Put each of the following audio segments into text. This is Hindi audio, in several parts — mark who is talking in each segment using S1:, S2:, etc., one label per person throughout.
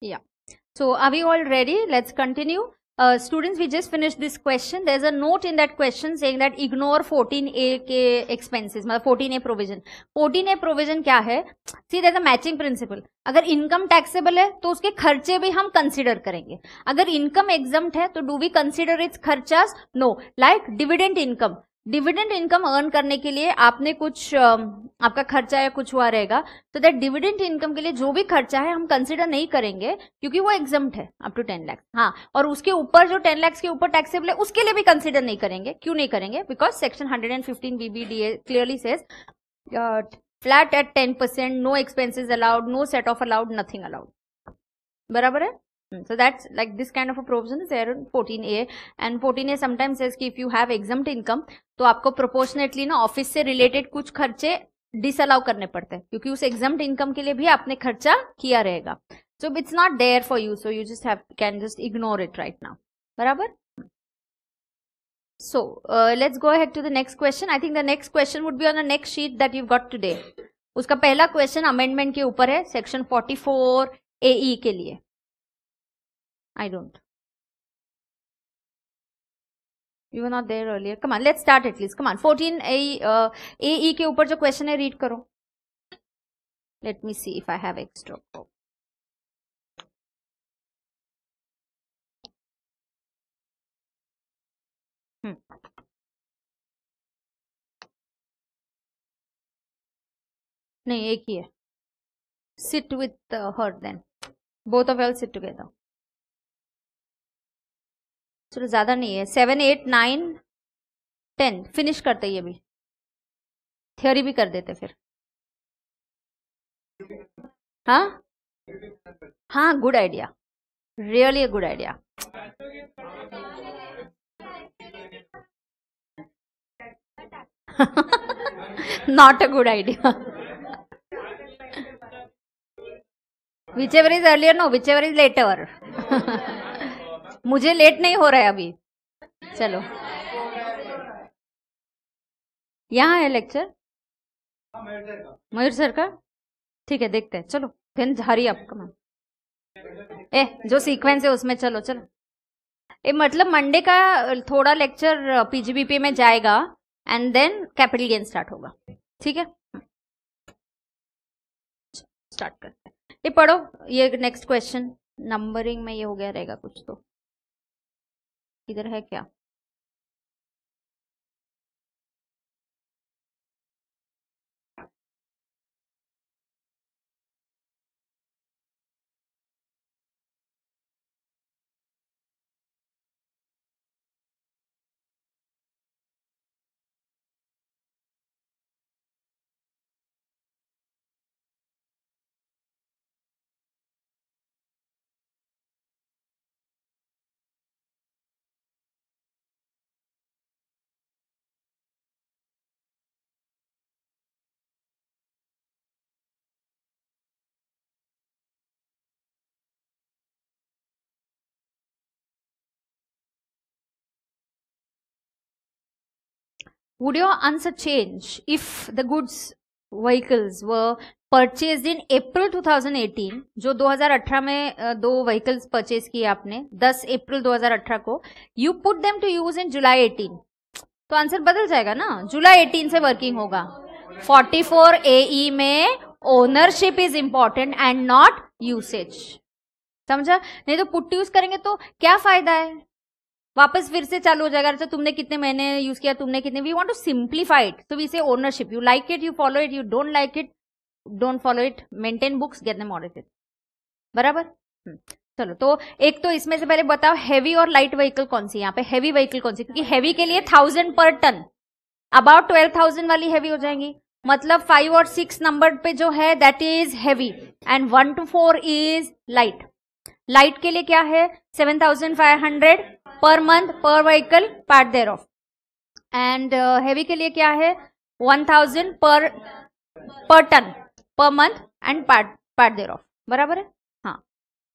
S1: yeah so are we all ready let's continue uh, students, we just finished this question. There's a note in that question saying that ignore 14A के expenses, matlab 14A provision. 14A provision kya hai See, there's a matching principle. agar income taxable hai to uske kharche bhi hum consider karenge agar income exempt hai to do we consider its kharchas no like dividend income dividend income earn करने के लिए आपने कुछ आपका खर्चा या कुछ हुआ रहेगा तो दैट डिविडेंड इनकम के लिए जो भी खर्चा है हम कंसिडर नहीं करेंगे क्योंकि वो एग्जाम है अप टू टेन लैक्स हाँ और उसके ऊपर जो टेन लैक्स के ऊपर टैक्सेबल है उसके लिए भी कंसिडर नहीं करेंगे क्यों नहीं करेंगे because section hundred and fifteen BBDA clearly says flat at ten percent no expenses allowed no set off allowed nothing allowed बराबर है Hmm. So that's like this kind of a provision is there in 14A and 14A sometimes says कि if you have exempt income तो आपको proportionately ना ऑफिस से related कुछ खर्चे डिसअलाउ करने पड़ते हैं क्योंकि उस एग्जाम इनकम के लिए भी आपने खर्चा किया रहेगा so it's not there for you so you just have can just ignore it right now बराबर so let's go head to the next question I think the next question would be on the next sheet that you got today उसका पहला क्वेश्चन अमेंडमेंट के ऊपर है सेक्शन 44 एई के लिए I don't. You were not there earlier. Come on, let's start at least. Come on, 14 A uh, A E के ऊपर जो question है read करो. Let me see if I have
S2: extra. Hmm. नहीं एक ही है. Sit with her then both of all sit sit चलो ज़्यादा नहीं है seven eight nine ten finish करते ये भी थ्योरी भी कर देते फिर हाँ हाँ good idea really good idea
S1: not a good idea whichever is earlier no whichever is later मुझे लेट नहीं हो रहा है अभी चलो यहाँ है लेक्चर
S2: मयूर सर का ठीक है देखते हैं चलो फिर हरी आपका
S1: मैम ए जो सीक्वेंस है उसमें चलो चलो ए मतलब मंडे का थोड़ा लेक्चर पीजीबीपी में जाएगा and then capital gain start होगा ठीक है
S2: स्टार्ट करते हैं ये पढ़ो ये नेक्स्ट क्वेश्चन नंबरिंग में ये हो गया रहेगा कुछ तो इधर है क्या Would your answer change if
S1: the goods vehicles were purchased in April 2018? जो 2018 में दो vehicles purchase किए आपने 10 April 2018 को you put them to use in July 18. तो answer बदल जाएगा ना July 18 से working होगा 44 ए में ownership is important and not usage समझा नहीं तो पुट यूज करेंगे तो क्या फायदा है वापस फिर से चालू हो जाएगा अच्छा तुमने कितने महीने यूज किया तुमने कितने we want to it so we say ownership you like it you follow it you don't like it don't follow it maintain books get them audited बराबर हम्म, चलो तो एक तो इसमें से पहले बताओ हैवी और लाइट व्हीकल कौन सी यहाँ पे हैवी व्हीकल कौन सी क्योंकि हैवी के लिए thousand per ton about twelve thousand वाली हैवी हो जाएंगी मतलब फाइव और सिक्स नंबर पे जो है that is heavy and one two four is light light के लिए क्या है seven thousand five hundred per month per vehicle part there thereof and heavy के लिए क्या है वन थाउजेंड पर per ton per month and part पार्ट देर ऑफ बराबर है हाँ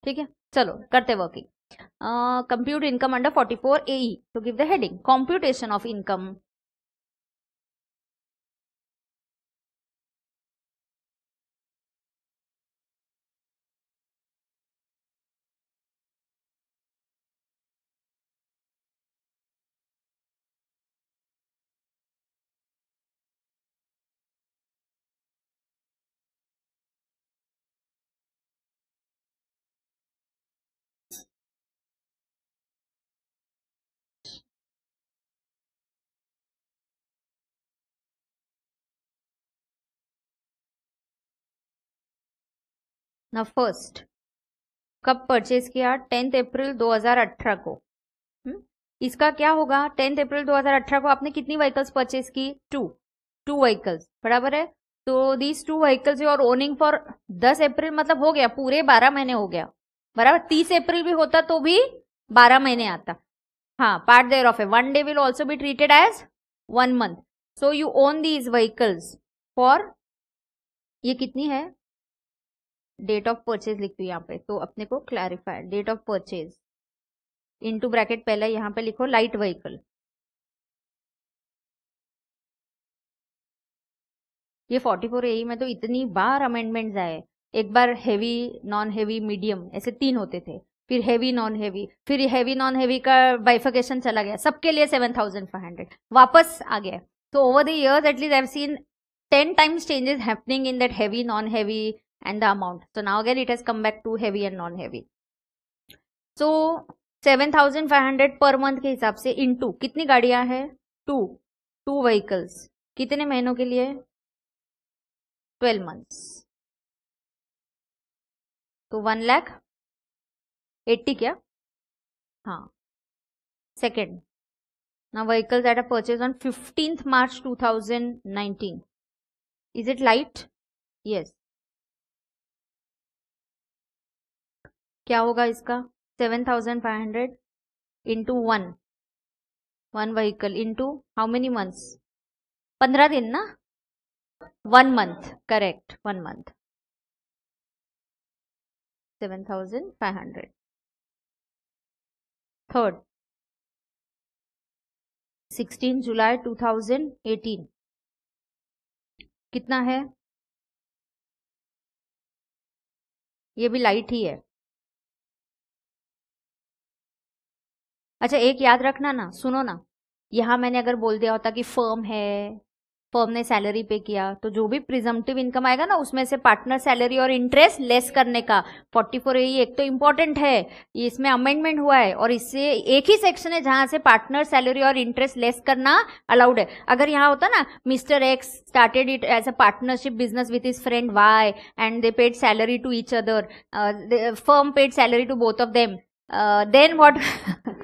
S1: ठीक है चलो करते working compute income under forty four A
S2: to give the heading computation of income ना फर्स्ट
S1: कब परचेज किया टेंथ अप्रैल 2018 को हुँ? हम्म? इसका क्या होगा टेंथ अप्रैल 2018 को आपने कितनी व्हीकल्स परचेज की टू टू व्हीकल्स बराबर है तो these two vehicles you are owning for 10 April मतलब हो गया पूरे 12 महीने हो गया बराबर 30 अप्रैल भी होता तो भी 12 महीने आता हाँ part there of a one day will also be treated as one month so you own these vehicles for ये कितनी है डेट ऑफ परचेज लिख दो
S2: यहाँ पे तो अपने को clarify date of purchase into bracket पहले यहाँ पे लिखो लाइट व्हीकल
S1: ये फोर्टी फोर ए में तो इतनी बार अमेंडमेंट आए एक बार हेवी नॉन हेवी मीडियम ऐसे तीन होते थे फिर हेवी नॉन हेवी फिर हेवी नॉन हेवी का बाइफिकेशन चला गया सबके लिए सेवन थाउजेंड फाइव हंड्रेड वापस आ गया तो over the years at least I have seen ten times changes happening in that heavy non heavy and the amount. So now again it has come back to heavy and non-heavy. So 7500 per month के हिसाब से इनटू कितनी गाड़ियां हैं टू टू व्हीकल्स कितने महीनों के लिए
S2: ट्वेल्व मंथ्स तो वन लैख एट्टी क्या हाँ सेकेंड ना vehicles at a purchase on fifteenth March 2019 is it light yes क्या होगा इसका seven thousand five hundred into one one vehicle into how many months पंद्रह दिन ना one month correct one month seven thousand five hundred third sixteen July two thousand eighteen कितना है ये भी लाइट ही है अच्छा एक याद रखना
S1: ना सुनो ना यहाँ मैंने अगर बोल दिया होता कि फर्म है फर्म ने सैलरी पे किया तो जो भी प्रिजम्पटिव इनकम आएगा ना उसमें से पार्टनर सैलरी और इंटरेस्ट लेस करने का 44 ए e एक तो इम्पोर्टेंट है इसमें अमेंडमेंट हुआ है और इससे एक ही सेक्शन है जहां से पार्टनर सैलरी और इंटरेस्ट लेस करना अलाउड है अगर यहाँ होता ना Mister X started it as a partnership business with his friend Y and they paid salary to each other firm paid salary to both of them then what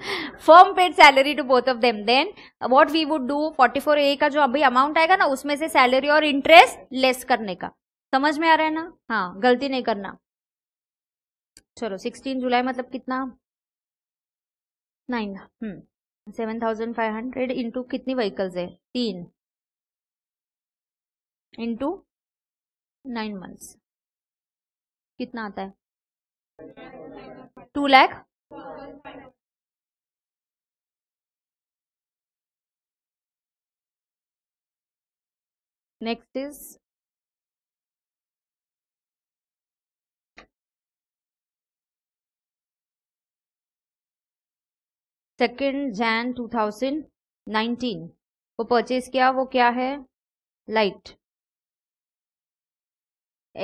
S1: firm paid salary to both of them then what we would do 44 A का जो अभी अमाउंट आएगा ना उसमें से सैलरी और इंटरेस्ट लेस करने का समझ में आ रहा है ना हाँ गलती नहीं करना
S2: चलो 16 जुलाई मतलब कितना nine seven thousand five hundred into कितनी व्हीकल्स है तीन इंटू नाइन मंथ्स कितना आता है two lakh next is second Jan 2019 वो परचेज किया वो क्या है लाइट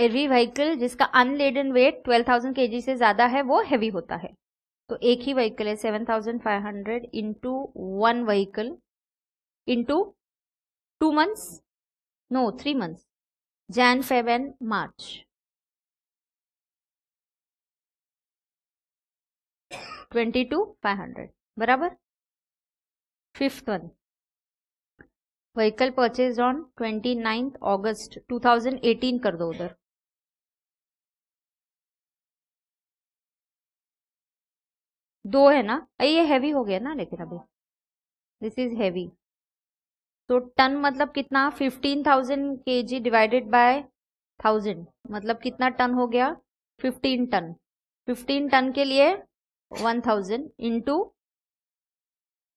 S1: एवरी व्हीकल जिसका अनलेडन वेट 12,000 थाउजेंड से ज्यादा है वो हैवी होता है तो एक ही व्हीकल है 7,500 thousand five hundred into one vehicle into two months No,
S2: three months. Jan, March twenty two five hundred बराबर fifth one vehicle purchase on twenty ninth August two thousand eighteen कर दो उधर दो है ना ये हैवी हो गया ना लेकिन अभी
S1: दिस इज हैवी तो टन मतलब कितना फिफ्टीन थाउजेंड के जी डिवाइडेड बाय थाउजेंड मतलब कितना टन हो गया फिफ्टीन टन फिफ्टीन टन के लिए वन थाउजेंड इंटू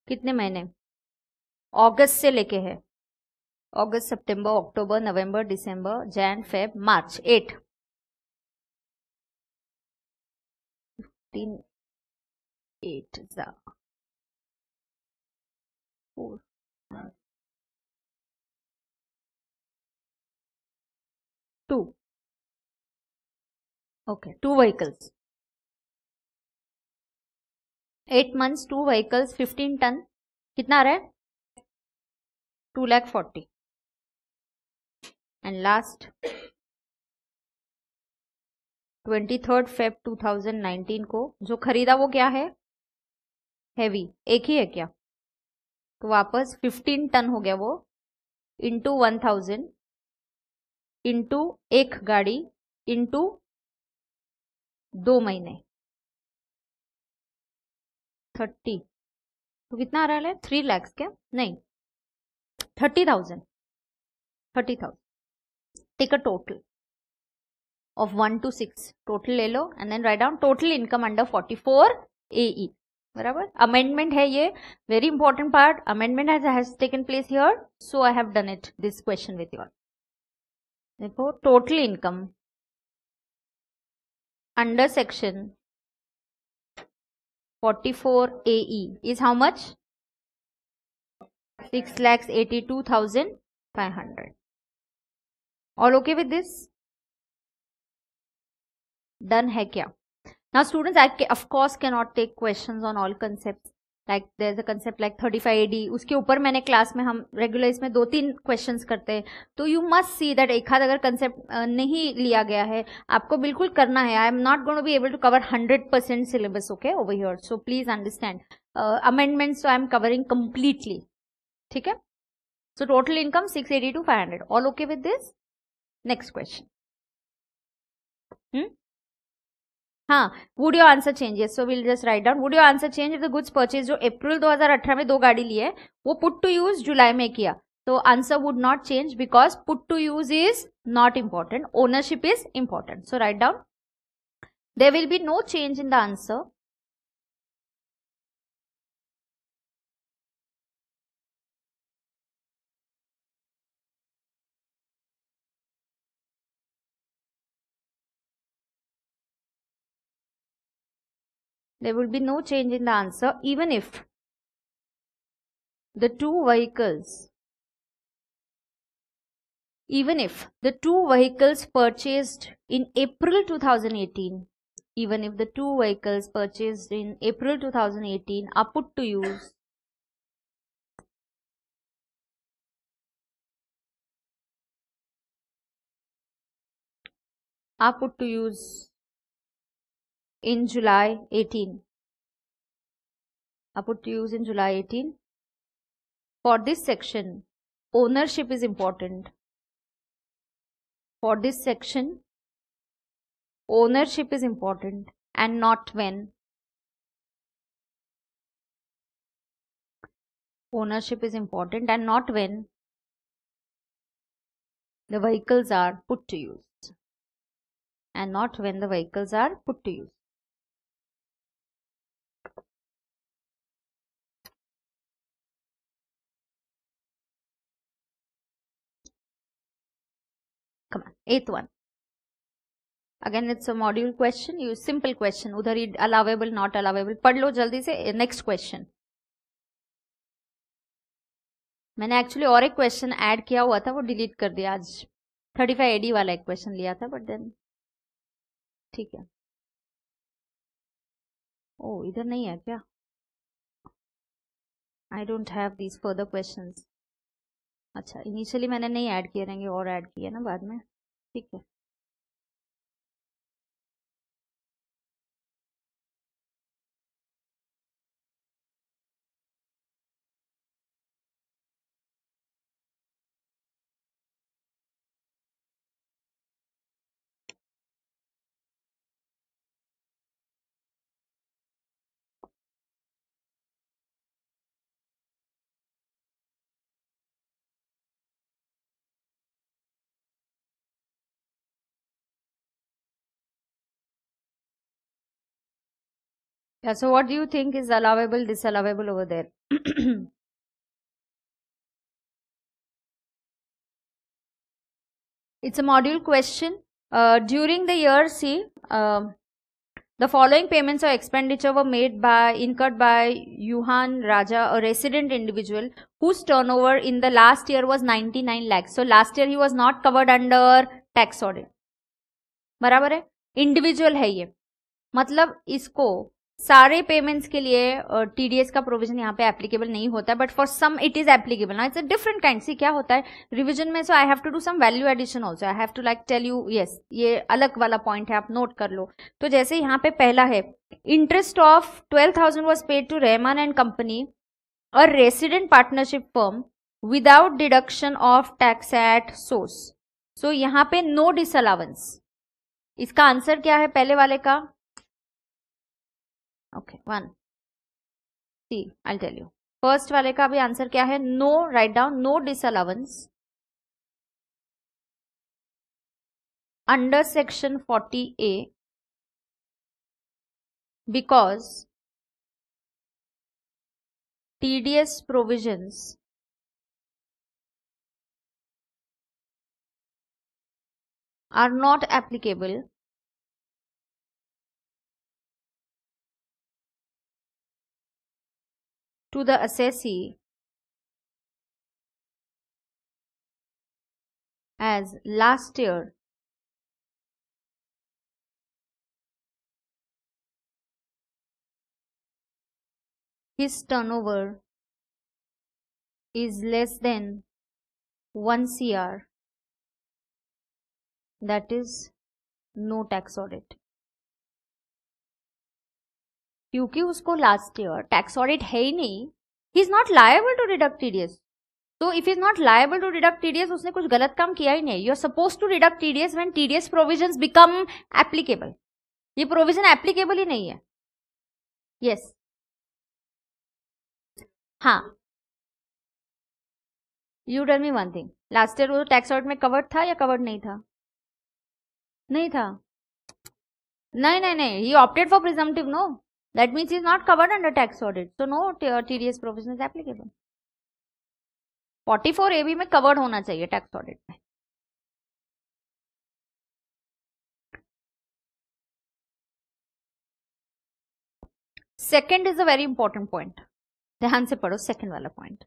S2: कितने महीने अगस्त से लेके है अगस्त सितंबर अक्टूबर नवंबर दिसंबर Jan Feb March eight fifteen eight four two okay two vehicles. Eight months, two vehicles fifteen ton कितना आ रहा है two lakh forty and last twenty third Feb
S1: nineteen को जो खरीदा वो क्या है हैवी एक ही है क्या तो वापस फिफ्टीन टन हो गया वो in two one thousand
S2: into एक गाड़ी इंटू दो महीने थर्टी तो कितना आ रहा है थ्री लैक्स क्या नहीं thirty thousand thirty thousand
S1: take a total of one two six total ले लो and then write down total income under forty four A E बराबर अमेंडमेंट है ये very important part amendment has taken place here so I have done it this question with your
S2: देखो total income under section 44 AE is how much? 6 lakhs 82,500. All okay with this? Done है क्या?
S1: Now students, I of course cannot take questions on all concepts. Like there is a concept like thirty five D उसके ऊपर मैंने क्लास में हम रेगुलर इसमें दो तीन क्वेश्चन करते हैं तो यू मस्ट सी दैट एक हाथ अगर कंसेप्ट नहीं लिया गया है आपको बिल्कुल करना है I am not gonna be able to cover hundred percent syllabus okay over your so please understand amendment I am covering completely ठीक है so total income six eighty two five hundred all okay
S2: with this next question
S1: हाँ would your answer changes so will just write down would your answer change if the goods purchase जो अप्रैल 2018 में दो गाड़ी लिए वो पुट टू यूज जुलाई में किया तो answer would not change because put to use is not important ownership is important so write down there
S2: will be no change in the answer There will be no change in the answer even if the two vehicles
S1: even if the two vehicles purchased in April 2018 even if the two vehicles purchased in April 2018 are put to use
S2: are put to use in July 18. I put use in July 18. For this section, ownership is important. For this section, ownership is important and not when. Ownership is important and not when the vehicles are put to use and not when the vehicles are put to use. eighth one again it's a module question you simple
S1: question उधर ही अलावेबल नॉट अलावेबल पढ़ लो जल्दी से नेक्स्ट क्वेश्चन मैंने एक्चुअली और एक क्वेश्चन ऐड किया हुआ था वो डिलीट कर दिया आज
S2: थर्टी फाइव एडी वाला एक क्वेश्चन लिया था बट देन ठीक है ओ oh, इधर नहीं है क्या I don't have these further question अच्छा इनिशियली मैंने नहीं ऐड किए रहेंगे और ऐड किया ना बाद में práctica Yeah, so what do you think is allowable, disallowable over there?
S1: it's a module question. Uh, during the year C, uh, um, the following payments or expenditure were made by incurred by Yuhan Raja, a resident individual whose turnover in the last year was 99 lakhs. So last year he was not covered under tax audit. बराबर Individual hai है ये मतलब इसको सारे पेमेंट्स के लिए टीडीएस का प्रोविजन यहाँ पे एप्लीकेबल नहीं होता है but for some it is applicable ना it's a different kind see क्या होता है रिविजन में so I have to do some value addition also I have to like tell you yes ये अलग वाला पॉइंट है आप नोट कर लो तो जैसे यहाँ पे पहला है interest of twelve thousand was paid to Rahman and company और resident partnership firm without deduction of tax at source so यहाँ पे नो डिस इसका आंसर क्या है पहले वाले का
S2: okay one see i'll tell you first वाले का भी आंसर क्या है no write down no disallowance under section forty A because T D S provisions are not applicable to the assessee as last year his turnover is less than 1 CR that is no tax audit.
S1: क्योंकि उसको लास्ट ईयर टैक्स ऑडिट है ही नहीं he is not liable to deduct TDS तो if is not liable to deduct TDS उसने कुछ गलत काम किया ही नहीं you are suppose to deduct TDS when TDS provision become applicable ये प्रोविजन
S2: एप्लीकेबल ही नहीं है यस yes. हाँ you tell me one thing last year वो टैक्स तो ऑडिट में कवर्ड था
S1: या कवर्ड नहीं था नहीं था नहीं नहीं नहीं he opted for presumptive no That means is not covered under tax audit. So no TDS provision is applicable. 44 AB में covered होना चाहिए tax audit में
S2: second is a very important point ध्यान से पढ़ो सेकेंड वाला पॉइंट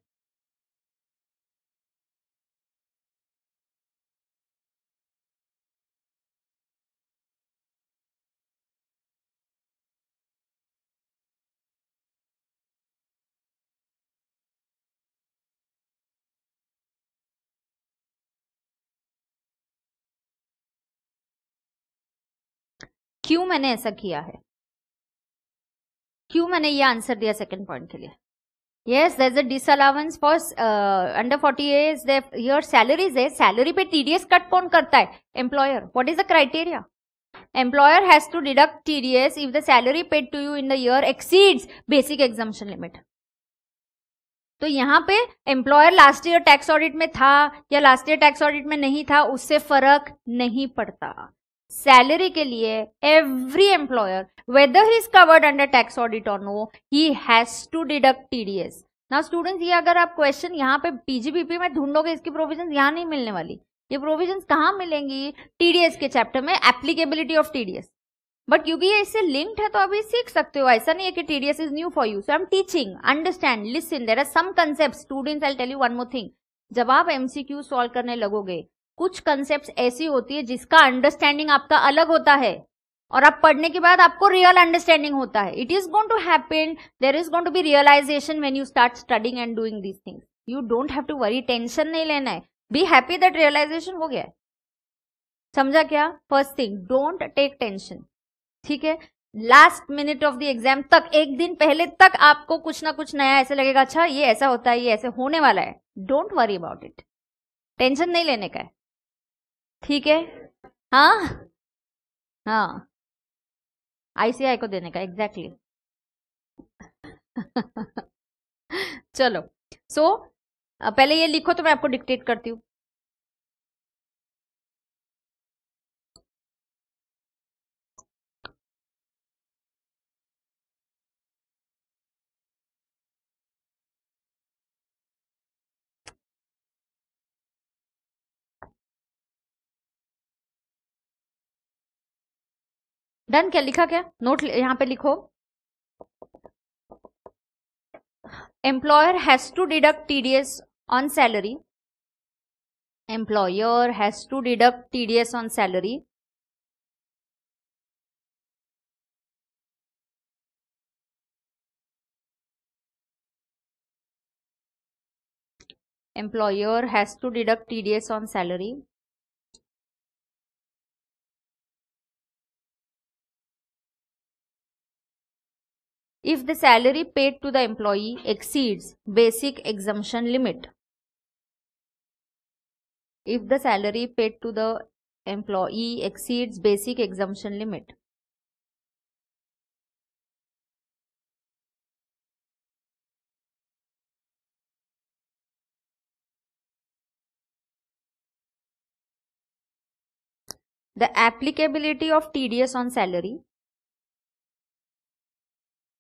S2: क्यों मैंने ऐसा किया है
S1: क्यों मैंने ये आंसर दिया सेकंड पॉइंट के लिए yes there is a disallowance for under forty years your salaries है सैलरी पे टीडीएस कट कौन करता है employer what is the criteria employer has to deduct TDS if the salary paid to you in the year exceeds basic exemption limit तो यहाँ पे employer last year tax audit में था या लास्ट ईयर टैक्स ऑडिट में नहीं था उससे फर्क नहीं पड़ता सैलरी के लिए every employer whether he is covered under tax audit or he he deduct to deduct ना स्टूडेंट्स ये अगर आप क्वेश्चन यहाँ पे पीजीबीपी में ढूंढोगे इसकी प्रोविजन यहाँ नहीं मिलने वाली ये प्रोविजन कहाँ मिलेंगी टीडीएस के चैप्टर में एप्लीकेबिलिटी ऑफ टीडीएस बट क्योंकि ये इससे लिंक्ड है तो अभी सीख सकते हो ऐसा नहीं है कि TDS is new for you so I am teaching understand listen there are some concept students I tell you one more thing जब आप एमसीक्यू सॉल्व करने लगोगे कुछ कंसेप्ट ऐसी होती है जिसका अंडरस्टैंडिंग आपका अलग होता है और आप पढ़ने के बाद आपको रियल अंडरस्टैंडिंग होता है it is going to happen there is going to be realization when you start studying and doing this things you don't have to worry tension नहीं लेना है बी हैप्पी दैट रियलाइजेशन हो गया समझा क्या first thing don't take tension ठीक है last minute of the exam तक एक दिन पहले तक आपको कुछ ना कुछ नया ऐसे लगेगा अच्छा ये ऐसा होता है ये ऐसे होने वाला है don't worry about it tension नहीं लेने का है
S2: ठीक है हाँ हाँ आईसीआई को देने का एग्जैक्टली exactly. चलो सो so, पहले ये लिखो तो मैं आपको डिक्टेट करती हूँ डन क्या लिखा क्या नोट यहां पे लिखो employer has to deduct TDS on salary employer has to deduct TDS on salary employer has to deduct tds on salary if the salary paid to the employee exceeds basic exemption limit. If the salary paid to the employee exceeds basic exemption limit. The applicability of TDS on salary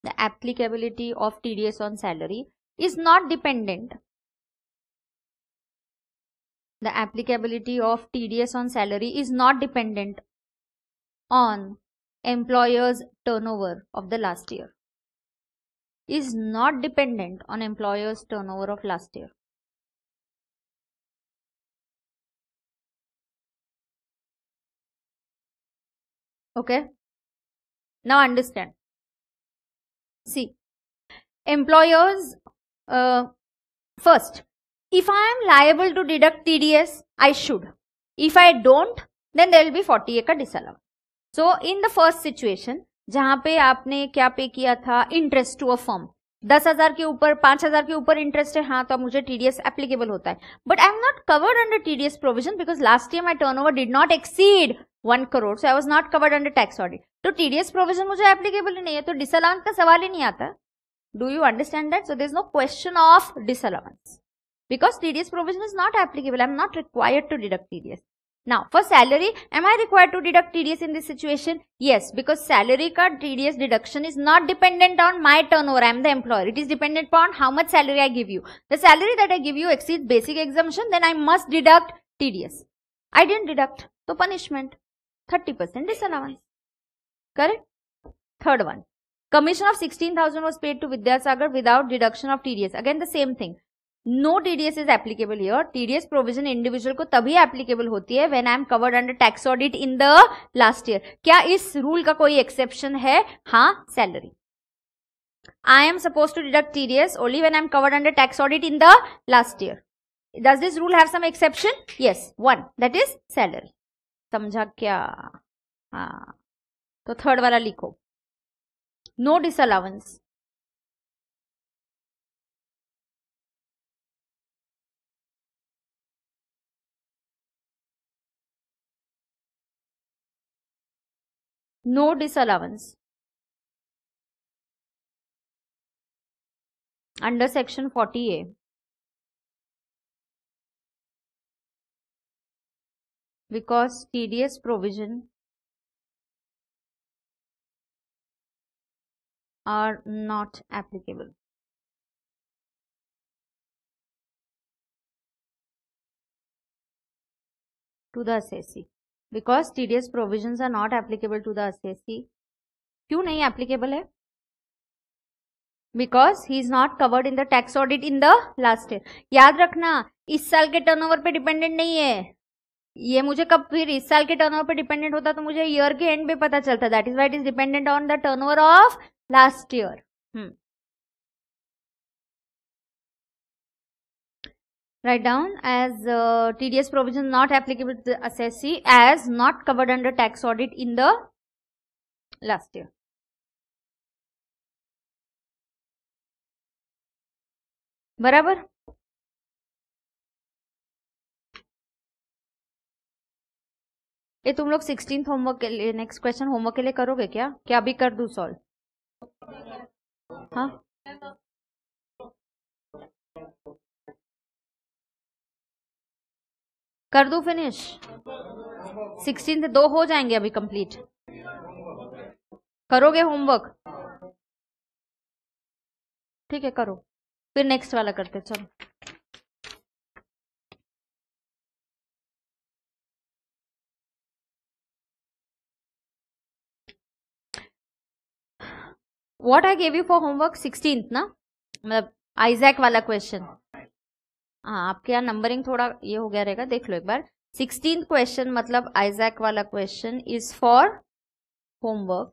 S2: the applicability of TDS on salary is not dependent. The applicability of TDS
S1: on salary is not dependent on employer's turnover of the last year. Is not dependent on employer's
S2: turnover of last year. Okay. Now understand See, employers uh,
S1: first, if I am liable to deduct TDS, I should. If I don't, then there will be 40 acre disallowed So in the first situation, जहां पे आपने क्या kiya किया था to a firm. दस हजार के ऊपर पांच हजार के ऊपर इंटरेस्ट है हाँ तो मुझे टीडीएस एप्लीकेबल होता है but I am not covered under TDS provision because last year my turnover did not exceed one crore so I was not covered under tax audit तो टीडीएस प्रोविजन मुझे एप्लीकेबल ही नहीं है तो डिसअलाउंस का सवाल ही नहीं आता do you understand that so दो question of disallowance because TDS provision is not applicable I am not required to deduct TDS Now, for salary, am I required to deduct TDS in this situation? Yes, because salary card TDS deduction is not dependent on my turnover. I am the employer. It is dependent upon how much salary I give you. The salary that I give you exceeds basic exemption, then I must deduct TDS. I didn't deduct. So, punishment. 30% disallowance. Correct? Third one. Commission of 16,000 was paid to Vidyasagar without deduction of TDS. Again, the same thing. No TDS is applicable here TDS provision individual को तभी एप्लीकेबल होती है when I am covered under tax audit in the last year क्या इस रूल का कोई एक्सेप्शन है हाँ salary I am suppose to deduct TDS only when I am covered under tax audit in the last year does this rule have some exception Yes, one that is salary समझा क्या हाँ तो थर्ड वाला लिखो
S2: no disallowance no disallowance. Under section 40A, because TDS provision are not applicable. to the assessee. Because T D S provision are not applicable to the assessee क्यों नहीं
S1: एप्लीकेबल है because he is not covered in the tax audit in the last year याद रखना इस साल के टर्न ओवर पर डिपेंडेंट नहीं है ये मुझे कब फिर इस साल के टर्न ओवर पर डिपेंडेंट होता तो मुझे ईयर के एंड पे पता चलता that is why it is dependent on the turnover of last year
S2: write down as uh, TDS provision not applicable to the assessee as not covered under tax audit in the last year. बराबर ये तुम लोग सिक्सटीन होमवर्क के लिए नेक्स्ट क्वेश्चन होमवर्क के लिए करोगे क्या क्या अभी कर दू सॉल्व हाँ कर दू फिनिश सिक्सटीन दो हो जाएंगे अभी कंप्लीट करोगे होमवर्क ठीक है करो फिर नेक्स्ट वाला करते चलो
S1: what I gave you for homework sixteen ना मतलब आइजैक वाला क्वेश्चन हाँ आपके यहाँ नंबरिंग थोड़ा ये हो गया रहेगा देख लो एक बार सिक्सटीन क्वेश्चन मतलब आइजैक वाला question is for homework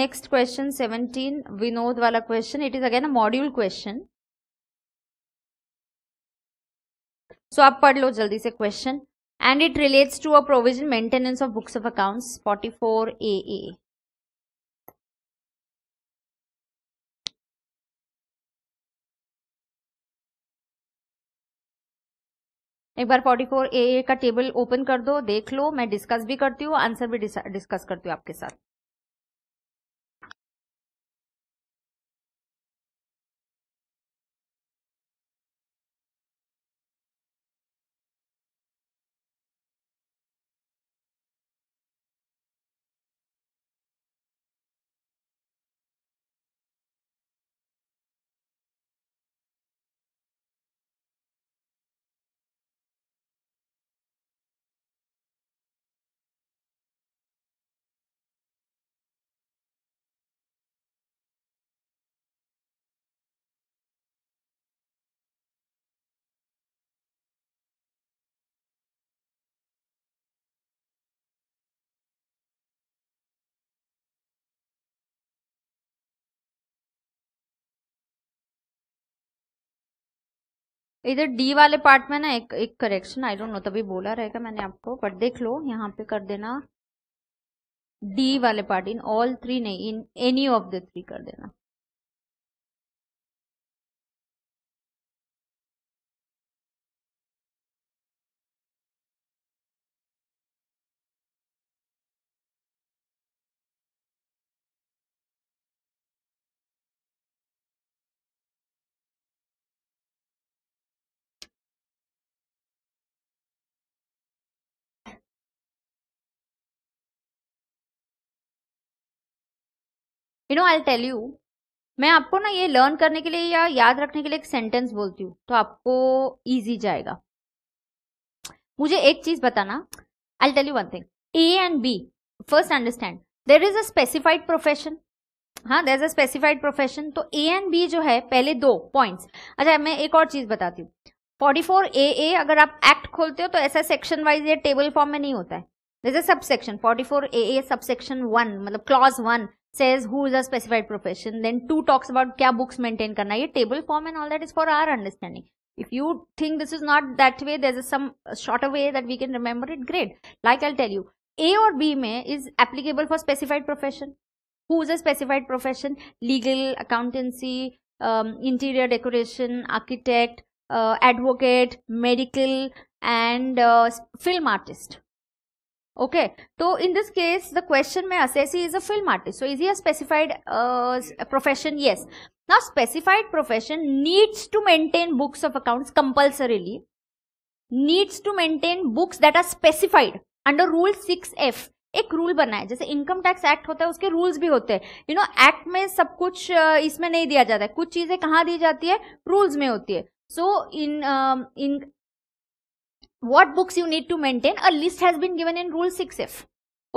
S1: next question seventeen Vinod वाला question it is again a module question
S2: so आप पढ़ लो जल्दी से question and it relates to a provision maintenance of books of accounts 44 A A एक बार 44 ए का टेबल ओपन कर दो देख लो मैं डिस्कस भी करती हूँ आंसर भी डिस्कस करती हूँ आपके साथ
S1: इधर डी वाले पार्ट में ना एक एक करेक्शन आई डोंट नो तभी बोला रहेगा मैंने आपको बट देख लो यहाँ पे कर देना डी वाले पार्ट इन ऑल थ्री नहीं in any
S2: of the three कर देना
S1: you know I tell you मैं आपको ना ये लर्न करने के लिए या याद रखने के लिए एक सेंटेंस बोलती हूँ तो आपको ईजी जाएगा मुझे एक चीज बताना I tell you one thing A and B first understand there is a specified profession हाँ there is a specified profession तो ए एंड बी जो है पहले दो पॉइंट्स अच्छा मैं एक और चीज बताती हूँ 44 ए ए अगर आप एक्ट खोलते हो तो ऐसा सेक्शन वाइज या टेबल फॉर्म में नहीं होता है subsection sub section A A sub section one मतलब clause one says who is a specified profession then two talks about kya books maintain karna ye table form and all that is for our understanding if you think this is not that way there's a some shorter way that we can remember it great like i'll tell you a or b may is applicable for specified profession who is a specified profession legal accountancy um, interior decoration architect uh, advocate medical and uh, film artist Okay, so in this case, the question may assessee is a film artist. So is he a specified uh, profession? Yes. Now, specified profession needs to maintain books of accounts compulsorily. Needs to maintain books that are specified under rule 6F. एक रूल बना है जैसे इनकम टैक्स एक्ट होता है उसके रूल्स भी होते हैं यू नो एक्ट में सब कुछ इसमें नहीं दिया जाता है कुछ चीजें कहाँ दी जाती है रूल्स में होती है सो इन इन what books you need to maintain a list has been given in rule 6f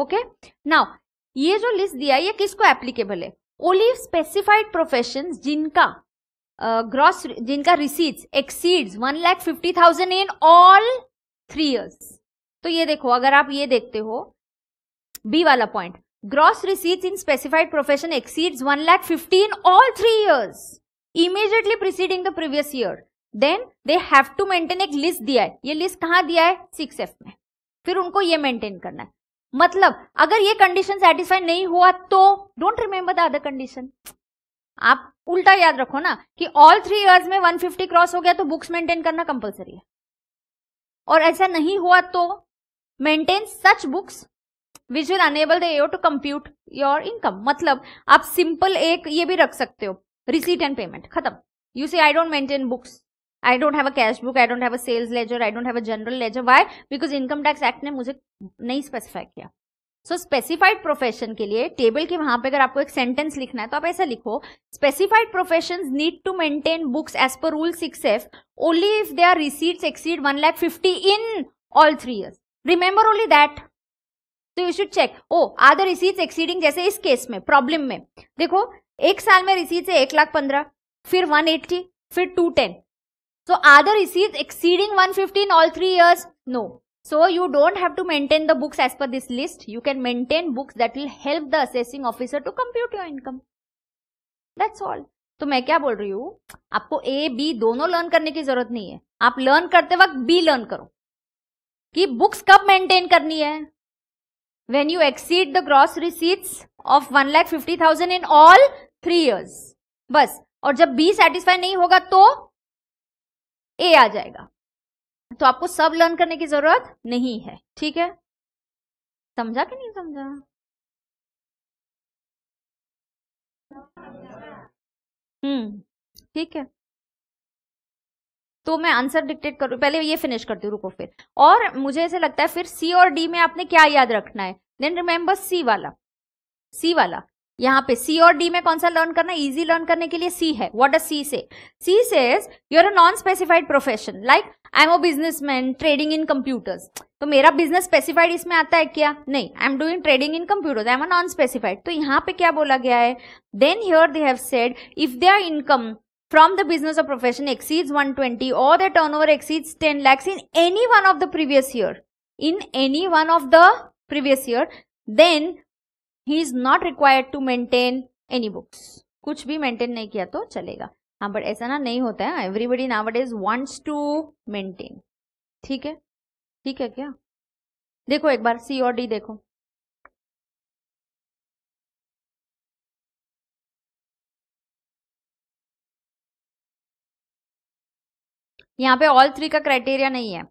S1: okay now ये जो लिस्ट दिया ये किसको एप्लीकेबल है ओनली स्पेसिफाइड प्रोफेशन जिनका ग्रॉस uh, जिनका receipts exceeds one lakh fifty thousand in all three years तो ये देखो अगर आप ये देखते हो बी वाला point gross receipts in specified profession exceeds one lakh fifty in all three years immediately preceding the previous year then they have to maintain एक लिस्ट दिया है ये लिस्ट कहाँ दिया है सिक्स एफ में फिर उनको ये मेंटेन करना है मतलब अगर ये कंडीशन सेटिस्फाई नहीं हुआ तो don't remember the other condition आप उल्टा याद रखो ना कि ऑल थ्री इयर्स में 150 क्रॉस हो गया तो बुक्स मेंटेन करना कंपलसरी है और ऐसा नहीं हुआ तो maintain such books which will enable the air to compute your income मतलब आप सिंपल एक ये भी रख सकते हो रिसीट एंड पेमेंट खत्म यू से I don't maintain books I don't have a cash book I don't have a sales ledger I don't have a general ledger why because income tax act ने मुझे नहीं स्पेसिफाई किया सो स्पेसिफाइड प्रोफेशन के लिए टेबल के वहां पे अगर आपको एक सेंटेंस लिखना है तो आप ऐसा लिखो specified profession need to maintain books as per rule six F only if they are receipt exceed one lakh fifty in all three years remember only that तो you should check oh other receipt exceeding जैसे इस केस में प्रॉब्लम में देखो एक साल में रिसीट है एक लाख पंद्रह फिर वन एट्टी फिर two ten So are the receipts exceeding 150 in all three years? No. So you don't have to maintain the books as per this list. You can maintain books that will help the assessing officer to compute your income. That's all. तो मैं क्या बोल रही हूँ आपको ए बी दोनों लर्न करने की जरूरत नहीं है आप लर्न करते वक्त बी लर्न करो कि बुक्स कब मेंटेन करनी है when you exceed the gross receipts of one lakh fifty thousand in all three years बस और जब बी सेटिस्फाई नहीं होगा तो ए आ जाएगा तो आपको सब लर्न करने की जरूरत नहीं है ठीक है
S2: समझा कि नहीं समझा हम्म ठीक है
S1: तो मैं आंसर डिक्टेट करूं पहले ये फिनिश करती हूँ रुको फिर और मुझे ऐसे लगता है फिर सी और डी में आपने क्या याद रखना है देन रिमेम्बर सी वाला सी वाला यहाँ पे सी और डी में कौन सा लर्न करना इजी लर्न करने के लिए सी है व्हाट डज सी से सी से you're a non specified profession like I am a businessman trading in computers तो मेरा बिजनेस स्पेसिफाइड इसमें आता है क्या नहीं I am doing trading in computers I am a non specified तो यहाँ पे क्या बोला गया है then here they have said if they are income from the business or profession exceeds 120 the turnover exceeds ten lakhs in any one of the previous year in any one of the previous year then he is not required to maintain any books कुछ भी मेंटेन नहीं किया तो चलेगा हाँ बट ऐसा ना नहीं होता है everybody now is wants to maintain ठीक है ठीक है क्या देखो एक
S2: बार सी और डी देखो
S1: यहाँ पे ऑल थ्री का क्राइटेरिया नहीं है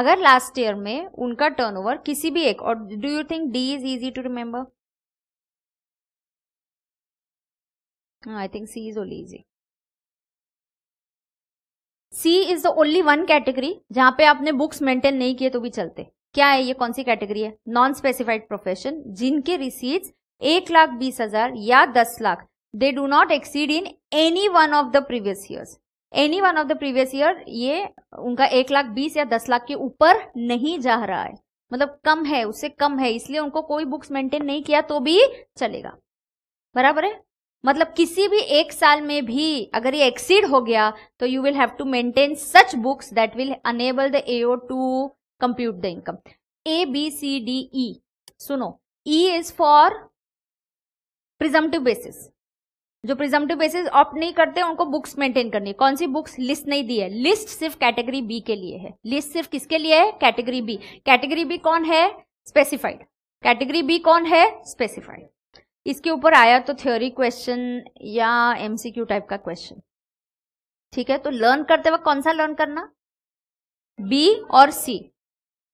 S1: अगर लास्ट ईयर में उनका टर्नओवर किसी भी एक और do you think D is easy to remember
S2: I think C is only easy
S1: C is the only one category जहां पे आपने बुक्स मेंटेन नहीं किए तो भी चलते क्या है ये कौन सी कैटेगरी है नॉन स्पेसिफाइड प्रोफेशन जिनके रिसीट्स एक लाख बीस हजार या दस lakh they do not exceed in any one of the previous years any one of the previous year ये उनका एक लाख बीस या दस लाख के ऊपर नहीं जा रहा है मतलब कम है उससे कम है इसलिए उनको कोई बुक्स मेंटेन नहीं किया तो भी चलेगा बराबर है मतलब किसी भी एक साल में भी अगर ये एक्सीड हो गया तो you will have to maintain such books that will enable the AO to compute the income A B C D E सुनो E is for presumptive basis जो प्रिजम्टिव बेसिस ऑप्ट नहीं करते उनको बुक्स मेंटेन करनी है कौन सी बुक्स लिस्ट नहीं दी है लिस्ट सिर्फ कैटेगरी बी के लिए है लिस्ट सिर्फ किसके लिए है कैटेगरी बी कैटेगरी बी कौन है स्पेसिफाइड कैटेगरी बी कौन है स्पेसिफाइड इसके ऊपर आया तो थ्योरी क्वेश्चन या एमसीक्यू टाइप का क्वेश्चन ठीक है तो लर्न करते वक्त कौन सा लर्न करना बी और सी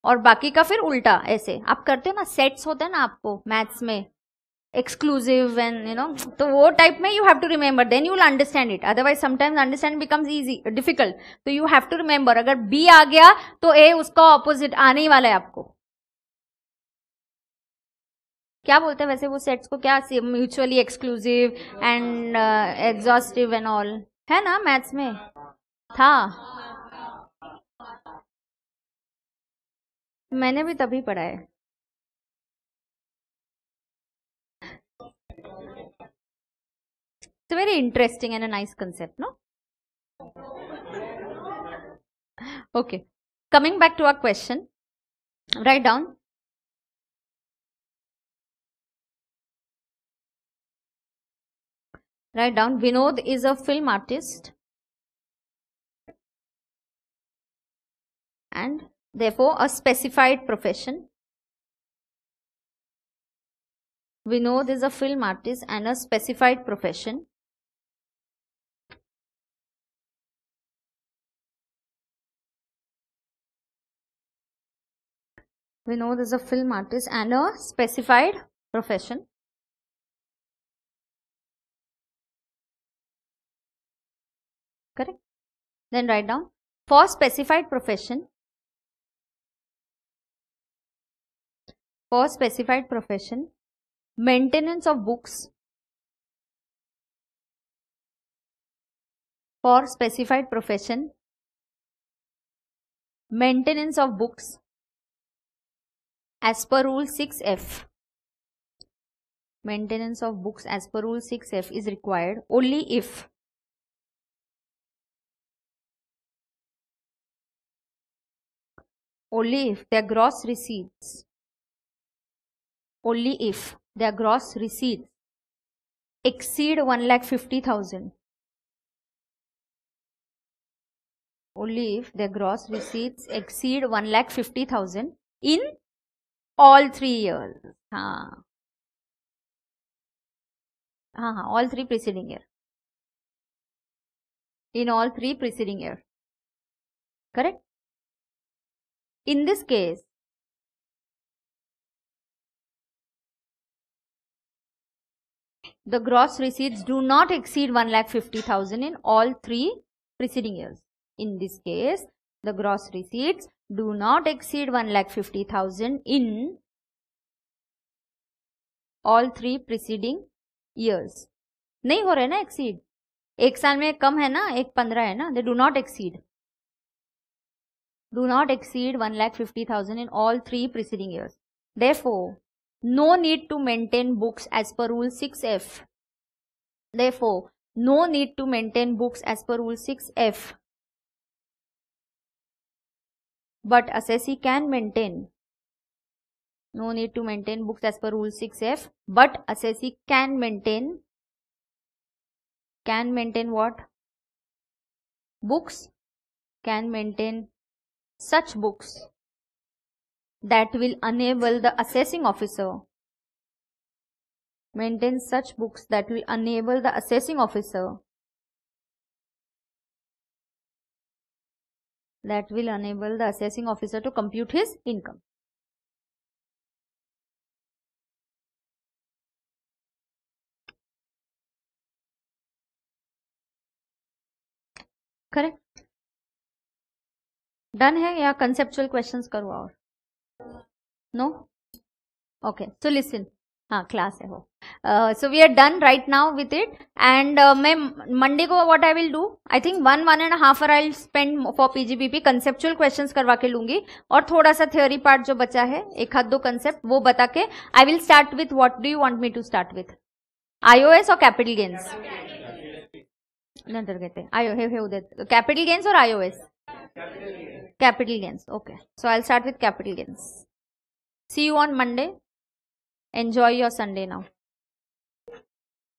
S1: और बाकी का फिर उल्टा ऐसे आप करते हो ना सेट्स होते हैं ना आपको मैथ्स में exclusive and you know तो वो टाइप में you have to remember then you will understand it otherwise sometimes understand becomes easy difficult तो यू हैव टू रिमेंबर अगर बी आ गया तो ए उसका ऑपोजिट आने ही वाला है आपको क्या बोलते हैं वैसे वो सेट्स को क्या mutually exclusive and exhaustive and all है ना मैथ्स में था मैंने भी तभी पढ़ा
S2: है It's very interesting and a nice concept, no? Okay. Coming back to our question, write down write down Vinod is a film artist and therefore a specified profession. Vinod is a film artist and a specified profession. we know there's a film artist and a specified profession correct then write down for specified profession for specified profession maintenance of books for specified profession maintenance of books as per rule 6f maintenance of books as per rule 6f is required only if only if their gross receipts only if their gross receipts exceed one lakh fifty thousand. only if their gross receipts exceed one lakh fifty thousand in all three years. हाँ हाँ, all three preceding years. In all three preceding years, Correct? In this case, the gross
S1: receipts do not exceed 1,50,000 in all three preceding years. In this case, the gross receipts do not exceed 1,50,000
S2: in all three preceding years.
S1: नहीं हो रहे ना exceed. एक साल में कम है ना एक पंद्रह है ना They do not exceed. Do not exceed lakh fifty thousand in all three therefore no need to maintain books as per rule 6f therefore no need to maintain books as per rule 6f
S2: but assessee can maintain. No need to maintain books as per rule 6F, but assessee can maintain. Can maintain what? Books can maintain such books that will enable the assessing officer maintain such books that will enable the assessing officer that will enable the assessing officer to compute his income. correct done है या कंसेप्चुअल क्वेश्चंस करो और
S1: नो ओके सो लिसन हाँ क्लास है वो so we are done right now with it and मैं मंडे को what I will do I think one one and half hour I spend for PGBP conceptual questions करवा के लूंगी और थोड़ा सा थ्योरी पार्ट जो बचा है एक हाथ दो कंसेप्ट वो बता के I will start with what do you want me to start with IOS और कैपिटल गेन्स नंतर कहते आईओ हे हे उदय कैपिटल गेन्स और एस capital gains okay so I start with capital gains
S2: see you on Monday Enjoy your Sunday now.